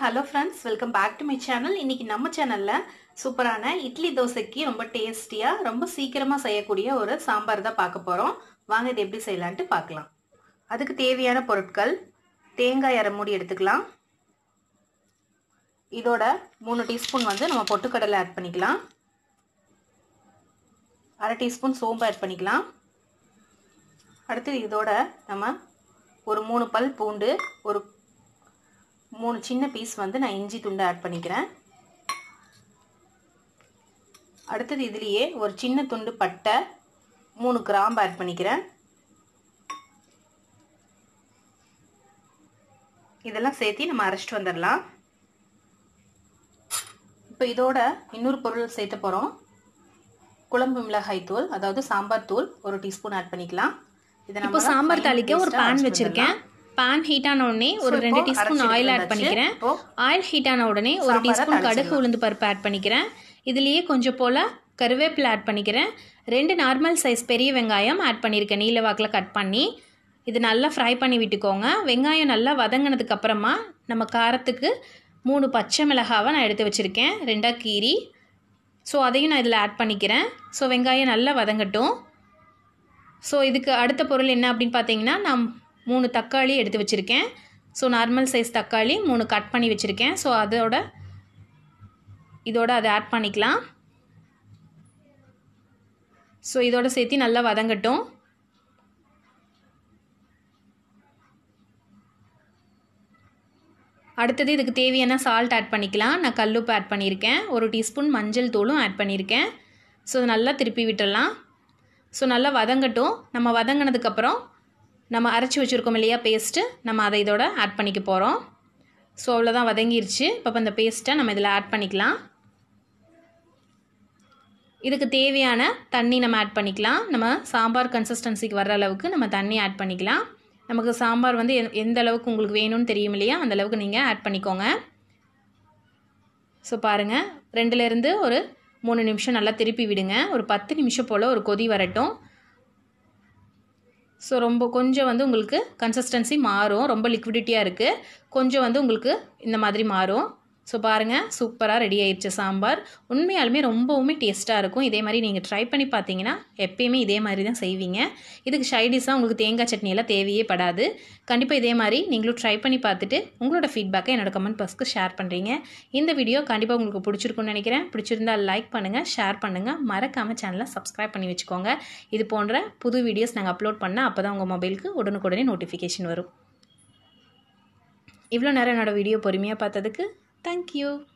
Hello friends welcome back to my channel இன்றைக்கி நம்ம சேனலில் சூப்பரான இட்லி தோசைக்கு ரொம்ப டேஸ்டியாக ரொம்ப சீக்கிரமாக செய்யக்கூடிய ஒரு சாம்பார் தான் பார்க்க போகிறோம் வாங்க இது எப்படி செய்யலான்ட்டு பார்க்கலாம் அதுக்கு தேவையான பொருட்கள் தேங்காய் அரைமூடி எடுத்துக்கலாம் இதோட மூணு டீஸ்பூன் வந்து நம்ம பொட்டுக்கடலை ஆட் பண்ணிக்கலாம் அரை டீஸ்பூன் சோம்பு ஆட் பண்ணிக்கலாம் அடுத்து இதோட நம்ம ஒரு மூணு பல் பூண்டு ஒரு மூணு சின்ன பீஸ் வந்து நான் இஞ்சி துண்டை ஆட் பண்ணிக்கிறேன் அடுத்தது இதுலேயே ஒரு சின்ன துண்டு பட்டை மூணு கிராம்பு ஆட் பண்ணிக்கிறேன் இதெல்லாம் சேர்த்து நம்ம அரைச்சிட்டு வந்துடலாம் இப்போ இதோட இன்னொரு பொருள் சேர்த்த போகிறோம் குழம்பு மிளகாய் தூள் அதாவது சாம்பார் தூள் ஒரு டீஸ்பூன் ஆட் பண்ணிக்கலாம் இதை நம்ம சாம்பார் தாளிக்க ஒரு பேன் வச்சுருக்கேன் பேன் ஹீட் ஆன உடனே ஒரு ரெண்டு டீஸ்பூன் ஆயில் ஆட் பண்ணிக்கிறேன் ஆயில் ஹீட் ஆன உடனே ஒரு டீஸ்பூன் கடுகு உளுந்து பருப்பு ஆட் பண்ணிக்கிறேன் இதுலேயே கொஞ்சம் போல் கருவேப்பிலை ஆட் பண்ணிக்கிறேன் ரெண்டு நார்மல் சைஸ் பெரிய வெங்காயம் ஆட் பண்ணியிருக்கேன் நீல வாக்கில் கட் பண்ணி இது நல்லா ஃப்ரை பண்ணி விட்டுக்கோங்க வெங்காயம் நல்லா வதங்கினதுக்கப்புறமா நம்ம காரத்துக்கு மூணு பச்சை மிளகாவை நான் எடுத்து வச்சுருக்கேன் ரெண்டாக கீரி ஸோ அதையும் நான் இதில் ஆட் பண்ணிக்கிறேன் ஸோ வெங்காயம் நல்லா வதங்கட்டும் ஸோ இதுக்கு அடுத்த பொருள் என்ன அப்படின்னு பார்த்தீங்கன்னா நான் மூணு தக்காளி எடுத்து வச்சுருக்கேன் ஸோ நார்மல் சைஸ் தக்காளி மூணு கட் பண்ணி வச்சுருக்கேன் ஸோ அதோட இதோட அதை ஆட் பண்ணிக்கலாம் ஸோ இதோட சேர்த்து நல்லா வதங்கட்டும் அடுத்தது இதுக்கு தேவையான சால்ட் ஆட் பண்ணிக்கலாம் நான் கல்லுப்பு ஆட் பண்ணியிருக்கேன் ஒரு டீஸ்பூன் மஞ்சள் தூளும் ஆட் பண்ணியிருக்கேன் ஸோ நல்லா திருப்பி விட்டுடலாம் ஸோ நல்லா வதங்கட்டும் நம்ம வதங்கினதுக்கப்புறம் நம்ம அரைச்சி வச்சுருக்கோம் இல்லையா பேஸ்ட்டு நம்ம அதை இதோட ஆட் பண்ணிக்க போகிறோம் ஸோ அவ்வளோதான் வதங்கிருச்சு இப்போ அந்த பேஸ்ட்டை நம்ம இதில் ஆட் பண்ணிக்கலாம் இதுக்கு தேவையான தண்ணி நம்ம ஆட் பண்ணிக்கலாம் நம்ம சாம்பார் கன்சிஸ்டன்சிக்கு வர்ற அளவுக்கு நம்ம தண்ணி ஆட் பண்ணிக்கலாம் நமக்கு சாம்பார் வந்து எந்த அளவுக்கு உங்களுக்கு வேணும்னு தெரியும் இல்லையா அந்த அளவுக்கு நீங்கள் ஆட் பண்ணிக்கோங்க ஸோ பாருங்கள் ரெண்டுலேருந்து ஒரு மூணு நிமிஷம் நல்லா திருப்பி விடுங்க ஒரு பத்து நிமிஷம் போல் ஒரு கொதி வரட்டும் ஸோ ரொம்ப கொஞ்சம் வந்து உங்களுக்கு கன்சிஸ்டன்சி மாறும் ரொம்ப லிக்விடிட்டியாக இருக்குது கொஞ்சம் வந்து உங்களுக்கு இந்த மாதிரி மாறும் ஸோ பாருங்கள் சூப்பராக ரெடி ஆயிடுச்சு சாம்பார் உண்மையாலுமே ரொம்பவுமே டேஸ்ட்டாக இருக்கும் இதே மாதிரி நீங்கள் ட்ரை பண்ணி பார்த்தீங்கன்னா எப்பயுமே இதே மாதிரி தான் செய்வீங்க இதுக்கு ஷைடிஸாக உங்களுக்கு தேங்காய் சட்னியெல்லாம் தேவையே படாது கண்டிப்பாக இதே மாதிரி நீங்களும் ட்ரை பண்ணி பார்த்துட்டு உங்களோட ஃபீட்பேக்கை என்னோட கமெண்ட் பாக்ஸ்க்கு ஷேர் பண்ணுறீங்க இந்த வீடியோ கண்டிப்பாக உங்களுக்கு பிடிச்சிருக்குன்னு நினைக்கிறேன் பிடிச்சிருந்தால் லைக் பண்ணுங்கள் ஷேர் பண்ணுங்கள் மறக்காமல் சேனலை சப்ஸ்கிரைப் பண்ணி வச்சுக்கோங்க இது போன்ற புது வீடியோஸ் நாங்கள் அப்லோட் பண்ணால் அப்போ தான் உங்கள் மொபைலுக்கு உடனுக்குடனே நோட்டிஃபிகேஷன் வரும் இவ்வளோ நேரம் என்னோடய வீடியோ பொறுமையாக பார்த்ததுக்கு Thank you.